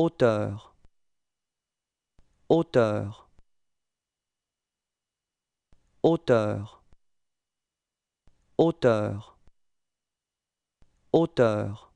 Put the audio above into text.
Auteur. Auteur. Auteur. Auteur. Auteur.